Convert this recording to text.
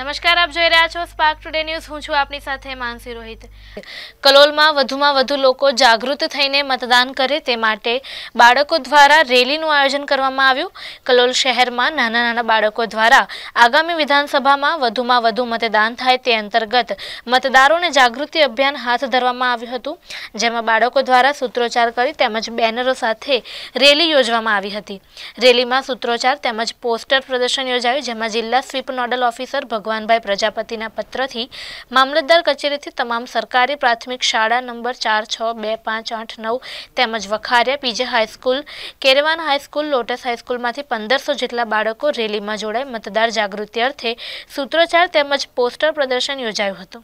નમસ્કાર, આપ જોઈ રહ્યા છો સ્પાર્ક ટુડે ન્યૂઝ. હું છું આપની સાથે માનસી રોહિત. કલોલમાં વધુમાં વધુ લોકો જાગૃત થઈને મતદાન કરે તે માટે બાળકો દ્વારા રેલીનું આયોજન કરવામાં આવ્યું. કલોલ શહેરમાં નાના નાના બાળકો દ્વારા આગામી વિધાનસભામાં વધુમાં વધુ મતદાન થાય તે અંતર્ગત મતદારોને જાગૃતિ અભિયાન હાથ ધરવામાં આવ્યું હતું. જેમાં બાળકો દ્વારા સૂત્રોચાર કરી તેમજ બેનરો સાથે રેલી યોજવામાં આવી હતી. રેલીમાં સૂત્રોચાર તેમજ પોસ્ટર પ્રદર્શન યોજાયા જેમાં જિલ્લા સ્વીપ નોડલ ઓફિસર ભગ वन बाय प्रजापतिना पत्र थी मामलतदार कचरे से तमाम सरकारी प्राथमिक शाला नंबर 462589 તેમજ ವಖಾರ ಪಿಜೆ ಹೈಸ್ಕೂಲ್ ಕೇರವಾನ್ ಹೈಸ್ಕೂಲ್ 로ಟಸ್ ಹೈಸ್ಕೂಲ್ มาที1500 જેટલા બાળકો ریلی માં જોડાઈ મતદાર જાગૃતિ અર્થે સૂત્રચાલ તેમજ પોસ્ટર પ્રદર્શન યોજાયું હતું